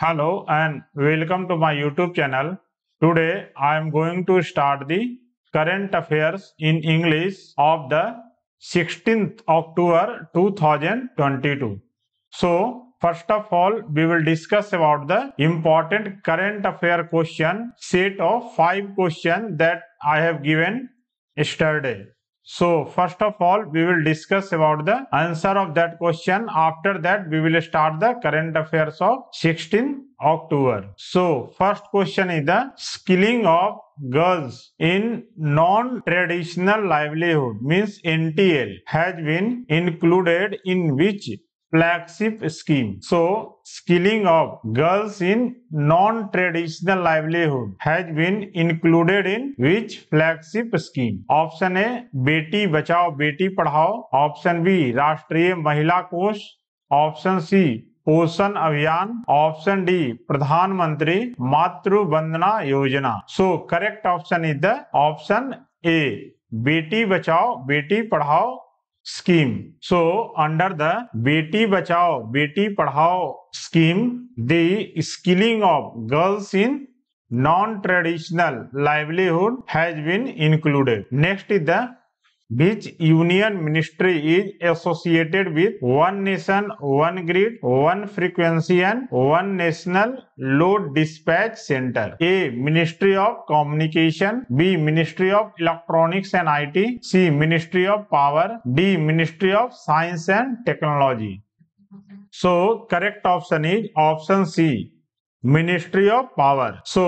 Hello and welcome to my YouTube channel. Today I am going to start the current affairs in English of the 16th October 2022. So first of all we will discuss about the important current affair question set of five question that I have given yesterday. So first of all, we will discuss about the answer of that question. After that, we will start the current affairs of 16 October. So first question is the skilling of girls in non-traditional livelihood means NTL has been included in which flagship scheme so skilling of girls in non traditional livelihood has been included in which flagship scheme option A Beti Bachao बेटी पढ़ाओ option B राष्ट्रीय महिला कोष option C पोषण अभियान option D प्रधानमंत्री Matru Vandana Yojana so correct option is the option A Beti Bachao बेटी पढ़ाओ scheme. So under the Beti Bachao, Beti Padhao scheme, the skilling of girls in non-traditional livelihood has been included. Next is the which union ministry is associated with one nation one grid one frequency and one national load dispatch centre A ministry of communication B ministry of electronics and I T C ministry of power D ministry of science and technology so correct option is option C ministry of power so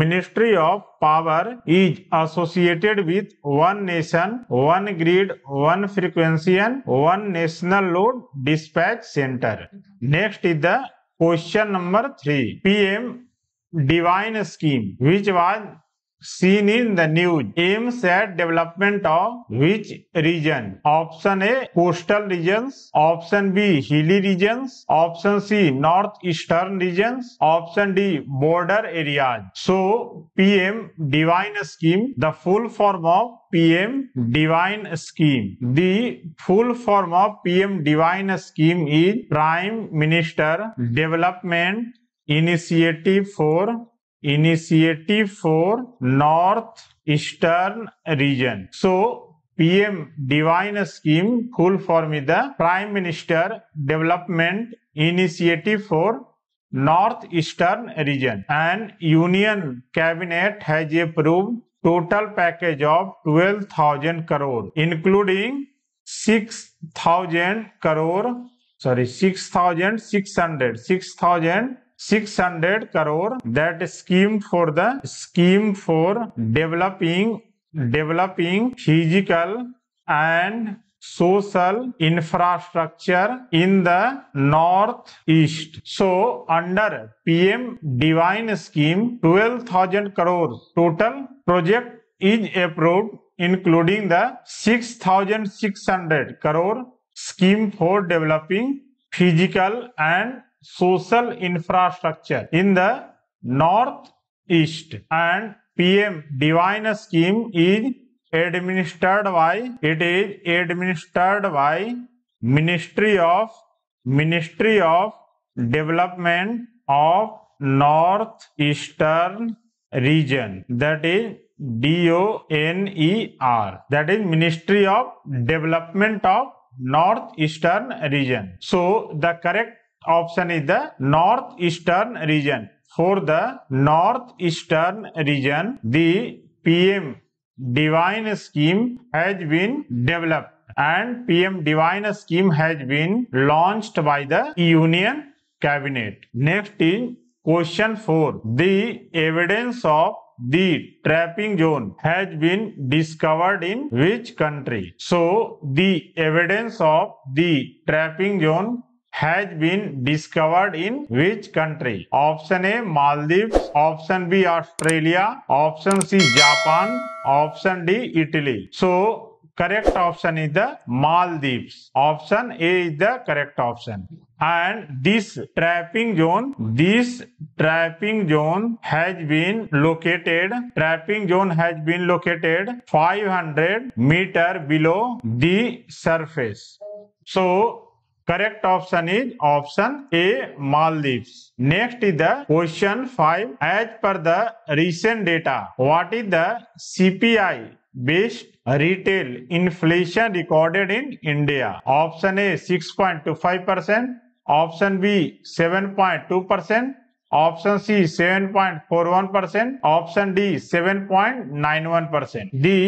ministry of power is associated with one nation one grid one frequency and one national load dispatch centre next is the question number three PM DevINE scheme which was seen in the news aims at development of which region option a coastal regions option b hilly regions option c northeastern regions option d border areas so pm divine scheme the full form of PM Divine Scheme. The full form of PM Divine Scheme is Prime Minister Development Initiative for initiative for north eastern region so PM Divine Scheme full form is the Prime Minister Development Initiative for Northeastern Region and Union Cabinet has approved total package of 12,000 crore including 6,000 crore sorry 6,600 6,000 600 crore that scheme for the scheme for developing developing physical and social infrastructure in the northeast so under pm divine scheme 12000 crore total project is approved including the 6600 crore scheme for developing physical and social infrastructure in the northeast and PM Divine scheme is administered by it is administered by Ministry of Ministry of Development of Northeastern Region that is D O N E R that is Ministry of Development of Northeastern Region. So the correct option is the northeastern region. For the northeastern region, the PM Divine scheme has been developed and PM Divine scheme has been launched by the Union Cabinet. Next is question 4. The evidence of the trapping zone has been discovered in which country? So, the evidence of the trapping zone has been discovered in which country? Option A Maldives, option B Australia, option C Japan, option D Italy. So correct option is the Maldives. Option A is the correct option. And this trapping zone, this trapping zone has been located, trapping zone has been located 500 meter below the surface. So correct option is option A Maldives next is the question five as per the recent data what is the CPI based retail inflation recorded in India option A 6.25 percent option B 7.2 percent option C 7.41 percent option D 7.91 percent D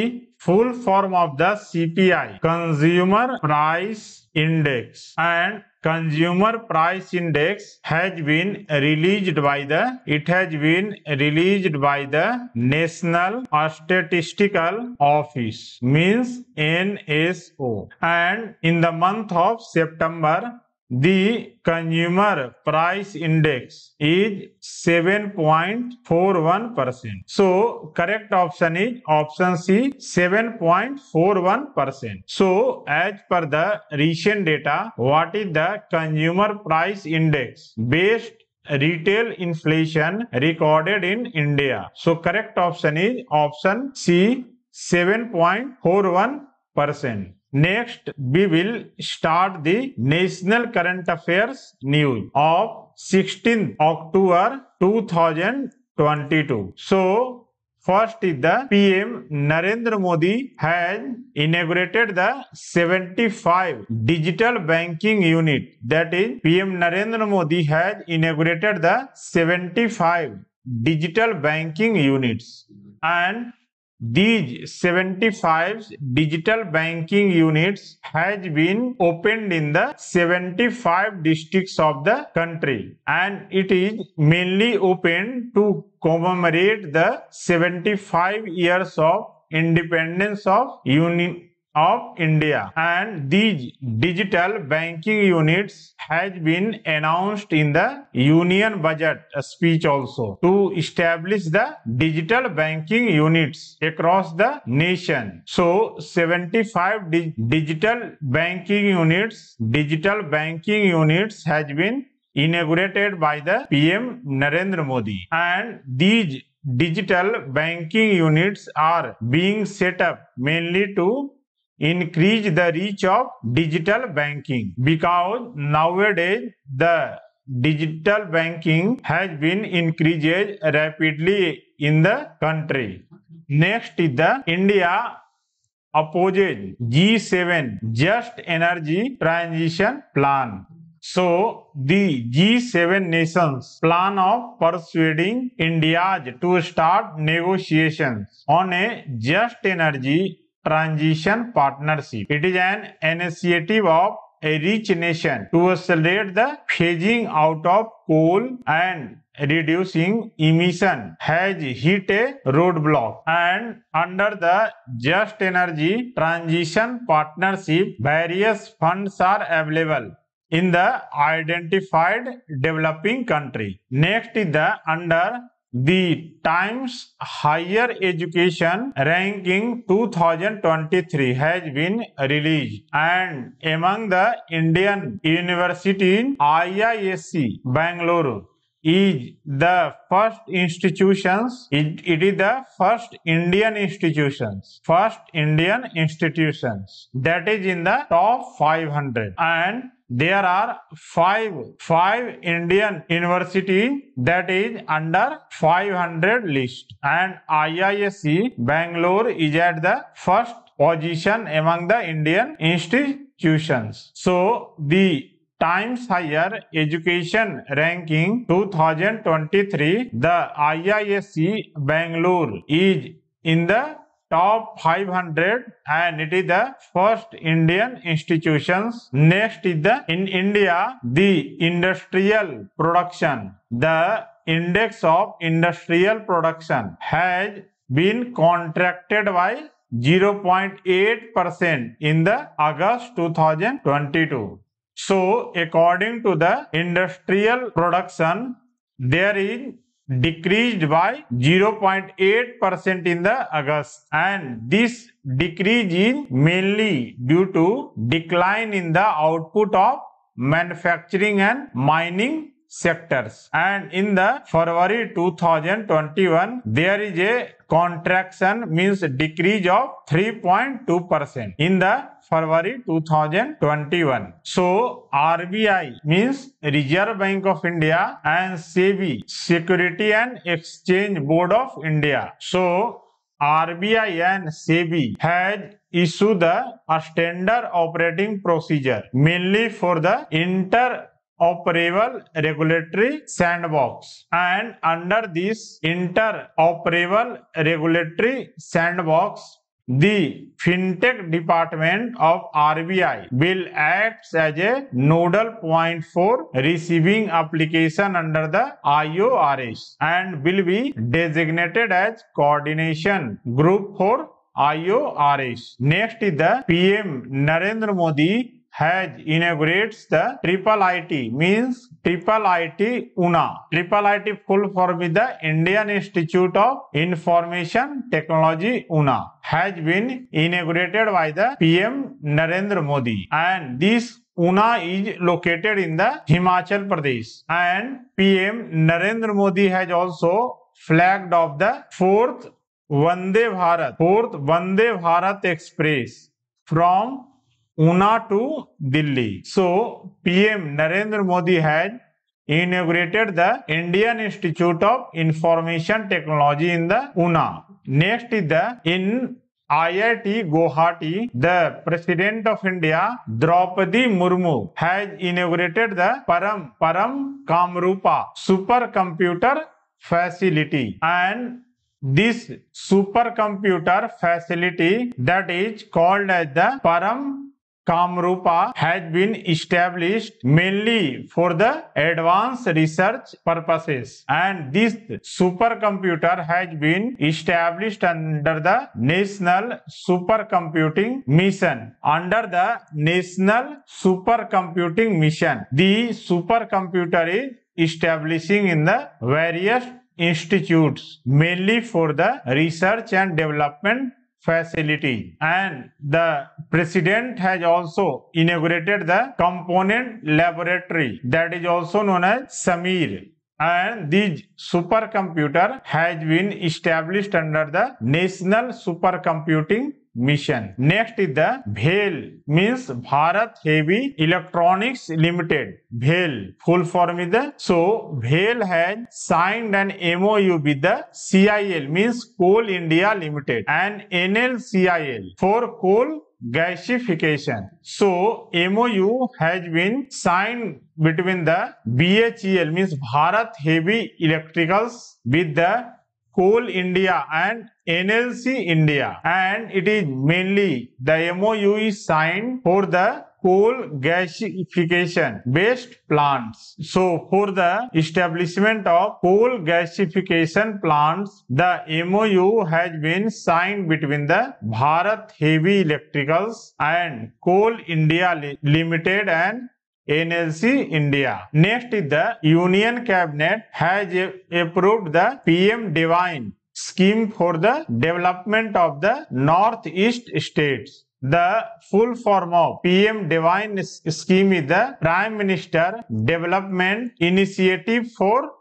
full form of the CPI, Consumer Price Index and Consumer Price Index has been released by the, it has been released by the National Statistical Office, means NSO. And in the month of September, the consumer price index is 7.41%. So correct option is option C 7.41%. So as per the recent data, what is the consumer price index based retail inflation recorded in India? So correct option is option C 7.41%. Next, we will start the National Current Affairs News of 16th October 2022. So, first is the PM Narendra Modi has inaugurated the 75 digital banking unit. That is, PM Narendra Modi has inaugurated the 75 digital banking units and these 75 digital banking units has been opened in the 75 districts of the country and it is mainly open to commemorate the 75 years of independence of Union of India and these digital banking units has been announced in the union budget speech also to establish the digital banking units across the nation. So 75 di digital banking units, digital banking units has been inaugurated by the PM Narendra Modi and these digital banking units are being set up mainly to increase the reach of digital banking because nowadays the digital banking has been increases rapidly in the country next is the India opposes G seven just energy transition plan so the G seven nation plan of persuading India's to start negotiation on a just energy transition partnership. It is an initiative of a rich nation to accelerate the phasing out of coal and reducing emission has hit a roadblock and under the just energy transition partnership various funds are available in the identified developing country next is the under the Times Higher Education Ranking 2023 has been released and among the Indian University IISc Bangalore is the first institutions it, it is the first indian institutions first indian institutions that is in the top 500 and there are five five indian university that is under 500 list and iisc bangalore is at the first position among the indian institutions so the times higher education ranking 2023 the IISc Bangalore is in the top 500 and it is the first Indian institutions. Next is the in India the industrial production. The index of industrial production has been contracted by 0.8% in the August 2022. So, according to the industrial production, there is decreased by 0.8% in the August and this decrease is mainly due to decline in the output of manufacturing and mining sectors and in the February 2021 there is a contraction means decrease of 3.2% in the February 2021. So RBI means Reserve Bank of India and SEBI Security and Exchange Board of India. So RBI and SEBI had issued a standard operating procedure mainly for the inter interoperable regulatory sandbox and under this interoperable regulatory sandbox the FinTech Department of RBI will act as a nodal point for receiving application under the IORS and will be designated as coordination group for IORS. Next is the PM Narendra Modi has inaugurates the triple IT means triple IT Una triple IT full form is the Indian Institute of Information Technology Una has been inaugurated by the PM Narendra Modi and this Una is located in the Himachal Pradesh and PM Narendra Modi has also flagged off the fourth Vande Bharat, fourth Vande Bharat Express from Una to Delhi. So PM Narendra Modi had inaugurated the Indian Institute of Information Technology in the Una. Next is the in IIT Guwahati, the President of India Draupadi Murmu has inaugurated the Param Param Kamrupa supercomputer facility and this supercomputer facility that is called as the Param Kamrupa has been established mainly for the advanced research purposes and this supercomputer has been established under the National Supercomputing Mission. Under the National Supercomputing Mission, the supercomputer is establishing in the various institutes mainly for the research and development facility and the president has also inaugurated the component laboratory that is also known as samir and this supercomputer has been established under the national supercomputing mission next is the भेल means Bharat heavy electronics limited भेल full form is so भेल has signed an MOU with the CIL means coal India limited and NLCIL for coal gasification so MOU has been sign between the B H E L means Bharat heavy electricals with the Coal India and NLC India and it is mainly the MOU is signed for the coal gasification based plants. So for the establishment of coal gasification plants, the MOU has been signed between the Bharat Heavy Electricals and Coal India Limited and NLC India. Next, the Union Cabinet has approved the PM Divine scheme for the development of the Northeast states. The full form of PM Divine scheme is the Prime Minister Development Initiative for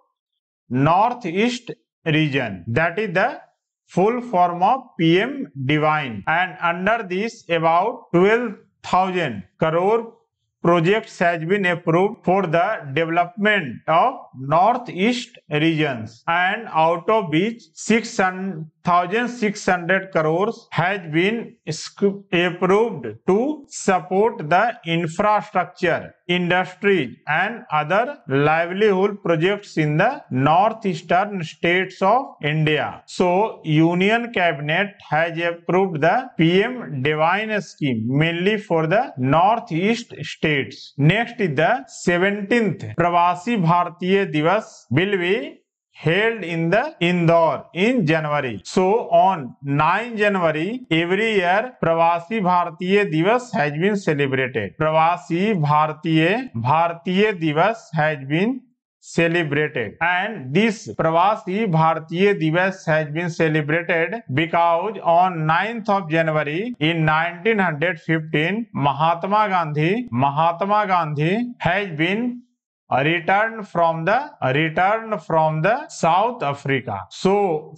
Northeast region. That is the full form of PM Divine. And under this about 12,000 crore projects has been approved for the development of northeast regions and out of which 6600 crores has been approved to support the infrastructure industries and other livelihood projects in the northeastern states of India. So, Union Cabinet has approved the PM Divine scheme mainly for the northeast states. dates. Next is the 17th Pravasi Bharatiya Divas will be held in the Indore in January. So on 9 January every year Pravasi Bharatiya Divas has been celebrated. Pravasi Bharatiya Bharatiya Divas has been celebrated and this pravasi bharatiya divas has been celebrated because on 9th of january in 1915 mahatma gandhi mahatma gandhi has been returned from the returned from the south africa so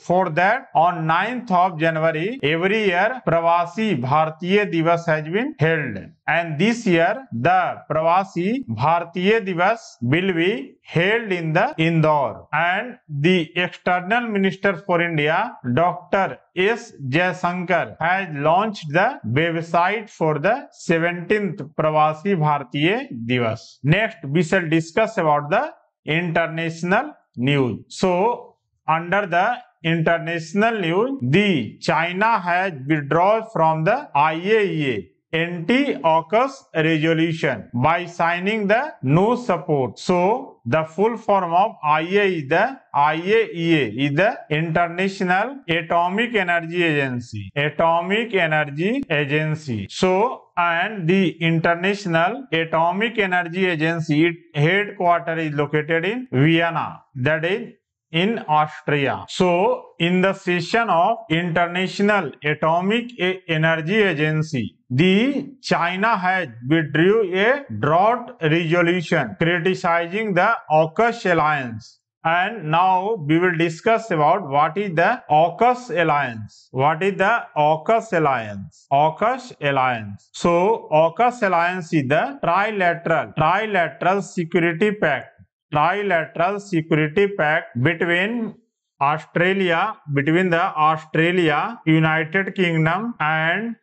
for that on 9th of january every year pravasi bharatiya divas has been held and this year the Pravasi Bharatiya Divas will be held in the Indore and the external minister for India doctor S Jaishankar has launch the website for the seventeenth Pravasi Bharatiya Divas next we shall discuss about the international news so under the international news the China has withdrawal from the I A anti-AUKUS resolution by signing the no support. So, the full form of IA is the IAEA is the International Atomic Energy Agency. Atomic Energy Agency. So, and the International Atomic Energy Agency headquarter is located in Vienna. That is in Austria. So, in the session of International Atomic Energy Agency, the China has withdrew a drought resolution criticizing the AUKUS alliance. And now we will discuss about what is the AUKUS alliance. What is the AUKUS alliance? AUKUS alliance. So AUKUS alliance is the trilateral trilateral security pact trilateral security pact between Australia, between the Australia, United Kingdom and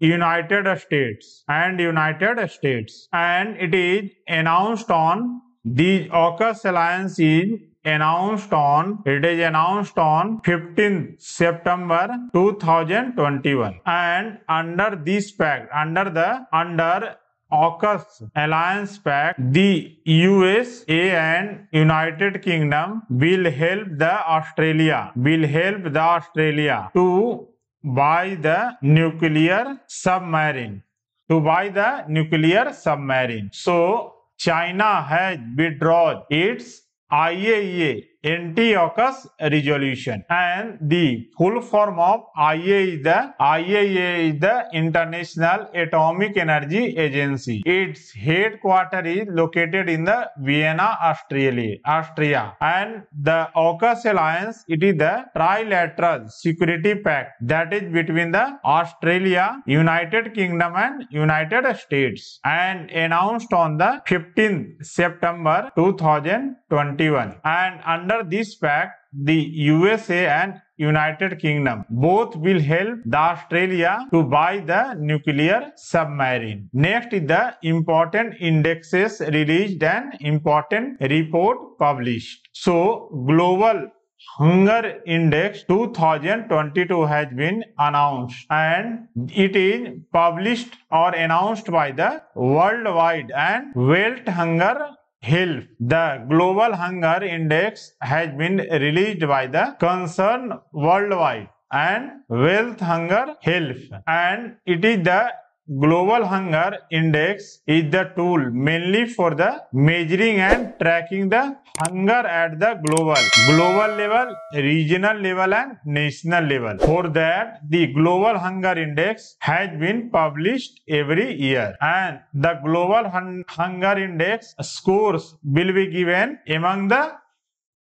United States and United States and it is announced on the AUKUS alliance is announced on it is announced on 15th September 2021 and under this pact under the under AUKUS alliance pact the US A and United Kingdom will help the Australia will help the Australia to buy the nuclear submarine to buy the nuclear submarine so China has withdraw its A Antiochus resolution and the full form of IAEA is the IAEA is the International Atomic Energy Agency. Its headquarters is located in the Vienna, Australia, Austria and the AUKUS alliance it is the trilateral security pact that is between the Australia, United Kingdom and United States and announced on the 15th September 2021 and under under this pact, the USA and United Kingdom. Both will help the Australia to buy the nuclear submarine. Next the important indexes released and important report published. So global hunger index 2022 has been announced and it is published or announced by the worldwide and world hunger help. The global hunger index has been released by the concern worldwide and wealth hunger help and it is the Global Hunger Index is the tool mainly for the measuring and tracking the hunger at the global, global level, regional level and national level. For that, the Global Hunger Index has been published every year and the Global Hun Hunger Index scores will be given among the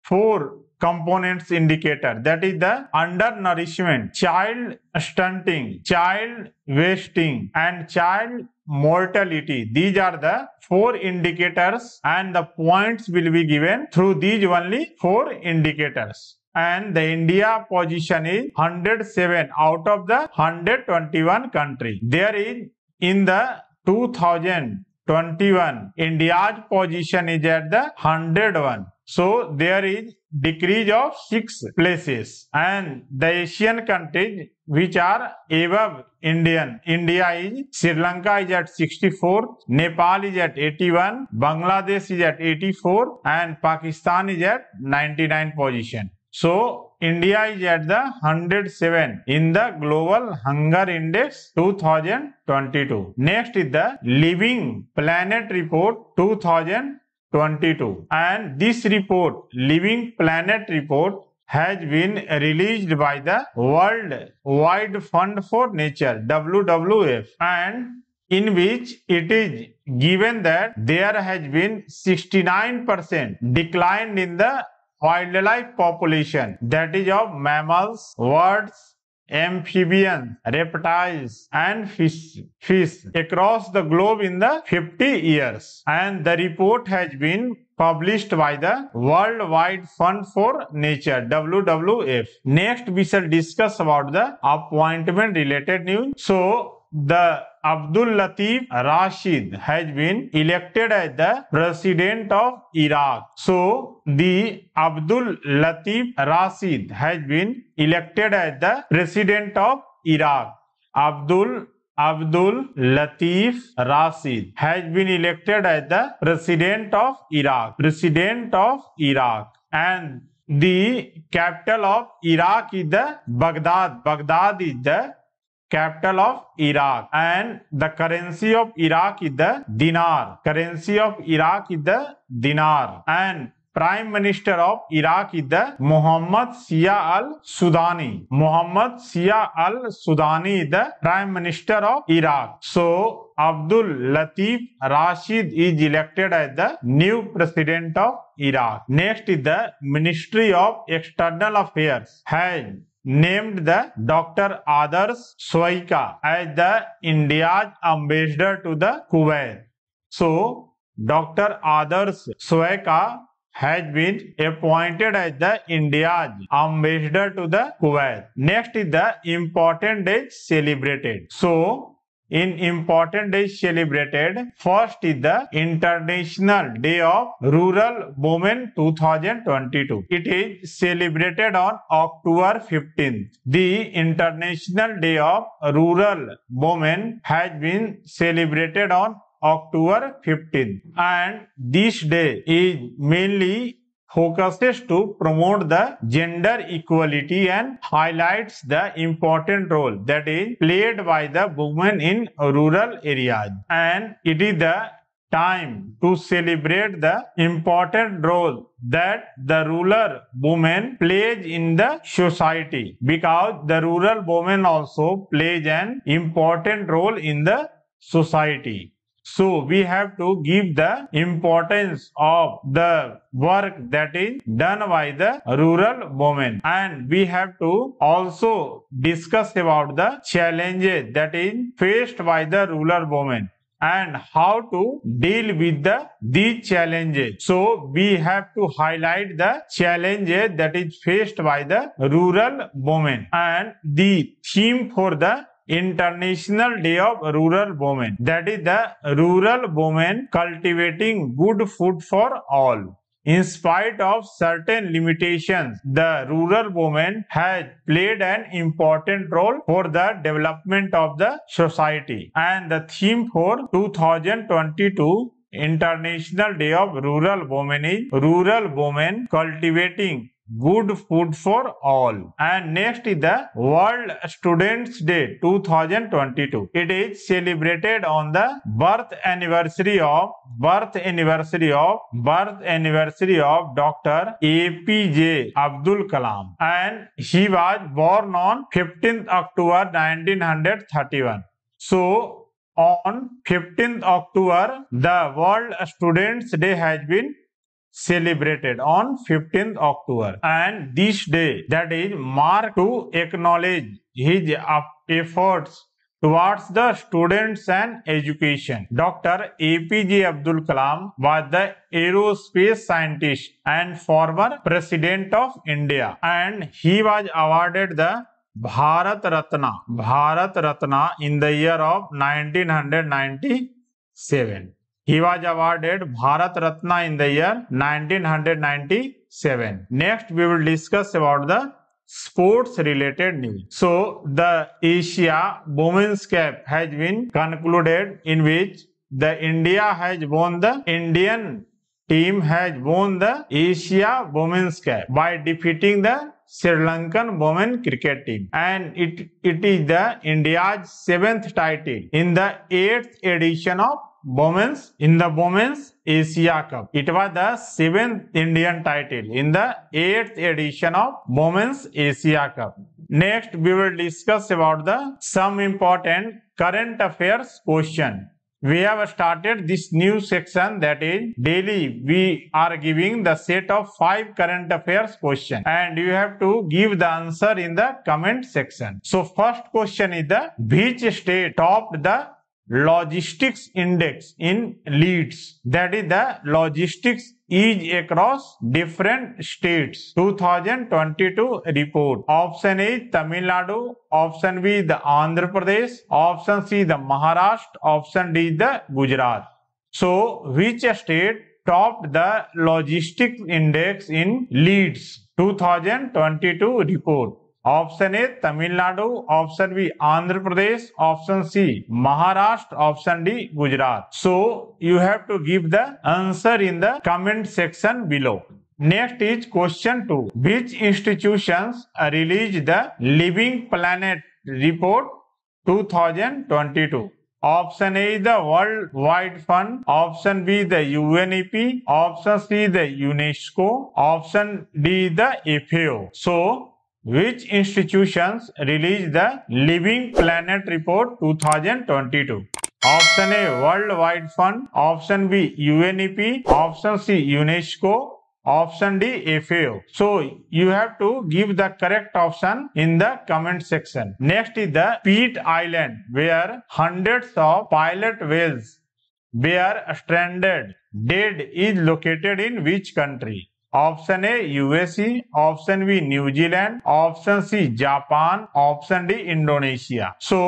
four components indicator that is the undernourishment child stunting child wasting and child mortality these are the four indicators and the points will be given through these only four indicators and the India position is 107 out of the 121 country. There is in the 2000 21 india's position is at the 101 so there is decrease of 6 places and the asian countries which are above indian india is sri lanka is at 64 nepal is at 81 bangladesh is at 84 and pakistan is at 99 position so India is at the 107 in the Global Hunger Index 2022. Next is the Living Planet Report 2022. And this report, Living Planet Report, has been released by the World Wide Fund for Nature WWF and in which it is given that there has been 69% decline in the wildlife population that is of mammals, birds, amphibians, reptiles and fish, fish across the globe in the 50 years. And the report has been published by the World Wide Fund for Nature WWF. Next we shall discuss about the appointment related news. So the Abdul Latif Rashid has been elected as the president of Iraq so the Abdul Latif Rashid has been elected as the president of Iraq Abdul Abdul Latif Rashid has been elected as the president of Iraq president of Iraq and the capital of Iraq is the Baghdad Baghdad is the capital of Iraq and the currency of Iraq is the dinar. Currency of Iraq is the dinar and prime minister of Iraq is the Muhammad Sia al-Sudani. Muhammad Sia al-Sudani is the prime minister of Iraq. So Abdul Latif Rashid is elected as the new president of Iraq. Next is the Ministry of External Affairs has named the Dr. Adarsh Swaika as the India's ambassador to the Kuwait. So, Dr. Adarsh Swaika has been appointed as the India's ambassador to the Kuwait. Next is the important day celebrated. So, in important days celebrated. First is the International Day of Rural Women 2022. It is celebrated on October 15th. The International Day of Rural Women has been celebrated on October 15th and this day is mainly focuses to promote the gender equality and highlights the important role that is played by the women in rural areas. And it is the time to celebrate the important role that the rural woman plays in the society because the rural woman also plays an important role in the society. So we have to give the importance of the work that is done by the rural women and we have to also discuss about the challenges that is faced by the rural women and how to deal with the these challenges so we have to highlight the challenges that is faced by the rural women and the theme for the International Day of Rural Women. That is the rural women cultivating good food for all. In spite of certain limitations, the rural woman has played an important role for the development of the society. And the theme for 2022 International Day of Rural Women is Rural Women Cultivating good food for all. And next is the World Students Day 2022. It is celebrated on the birth anniversary of birth anniversary of birth anniversary of Dr. APJ Abdul Kalam and he was born on 15th October 1931. So on 15th October the World Students Day has been celebrated on 15th October and this day that is marked to acknowledge his efforts towards the students and education. Dr. APJ Abdul Kalam was the aerospace scientist and former president of India and he was awarded the Bharat Ratna Bharat Ratna in the year of 1997. He was awarded Bharat Ratna in the year 1997. Next, we will discuss about the sports related news. So, the Asia Women's Cup has been concluded in which the India has won the Indian team has won the Asia Women's Cup by defeating the Sri Lankan women cricket team and it, it is the India's seventh title in the eighth edition of Bowman's in the Bowman's Asia Cup. It was the seventh Indian title in the eighth edition of Bowman's Asia Cup. Next, we will discuss about the some important current affairs question. We have started this new section that is daily we are giving the set of five current affairs question and you have to give the answer in the comment section. So first question is the which state topped the logistics index in leads. That is the logistics is across different states. 2022 report. Option A Tamil Nadu. Option B the Andhra Pradesh. Option C the Maharashtra. Option D the Gujarat. So which state topped the logistics index in leads? 2022 report. Option A Tamil Nadu option B Andhra Pradesh option C Maharashtra option D Gujarat so you have to give the answer in the comment section below next is question two which institution release the living planet report 2022 option A the world wide fund option B the UNEP option C the UNESCO option D the F so Which institutions released the Living Planet Report 2022? Option A World Wide Fund, Option B UNEP, Option C UNESCO, Option D FAO. So you have to give the correct option in the comment section. Next is the Pete Island where hundreds of pilot whales were stranded dead is located in which country? Option A USA option B New Zealand option C Japan option D Indonesia so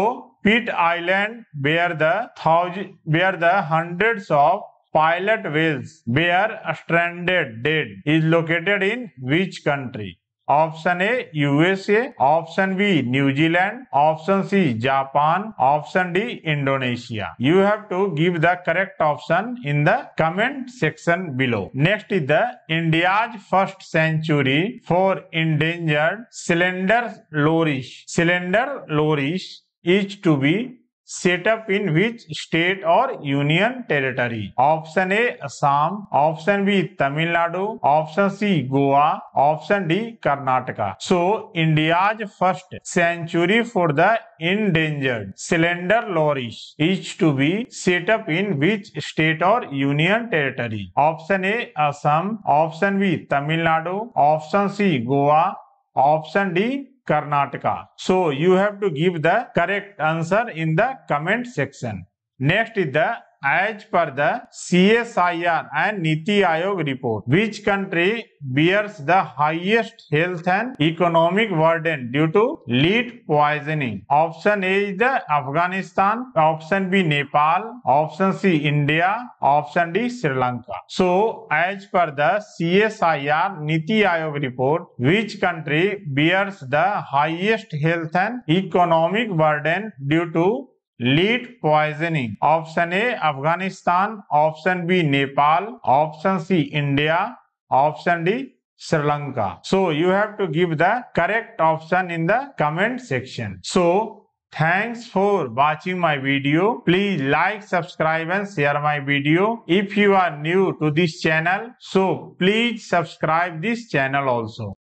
Pitt island where the thousand where the hundred of pilot whales were stranded dead is located in which country option A USA option B New Zealand option C Japan option D Indonesia you have to give the correct option in the comment section below next is the India's first century for endangered slender लोरिश cylinder लोरिश is to be setup in which state or union territory option A Assam option B Tamil Nadu option C Goa option D Karnataka so India's first century for the in danger cylinder लॉरिश is to be setup in which state or union territory option A Assam option B Tamil Nadu option C Goa option D Karnataka. So you have to give the correct answer in the comment section. Next is the as per the CSIR and Niti Aayog report. Which country bears the highest health and economic burden due to lead poisoning? Option A is the Afghanistan, option B Nepal, option C India, option D Sri Lanka. So as per the CSIR Niti Aayog report, which country bears the highest health and economic burden due to lead poisoning option a afghanistan option b nepal option c india option d sri lanka so you have to give the correct option in the comment section so thanks for watching my video please like subscribe and share my video if you are new to this channel so please subscribe this channel also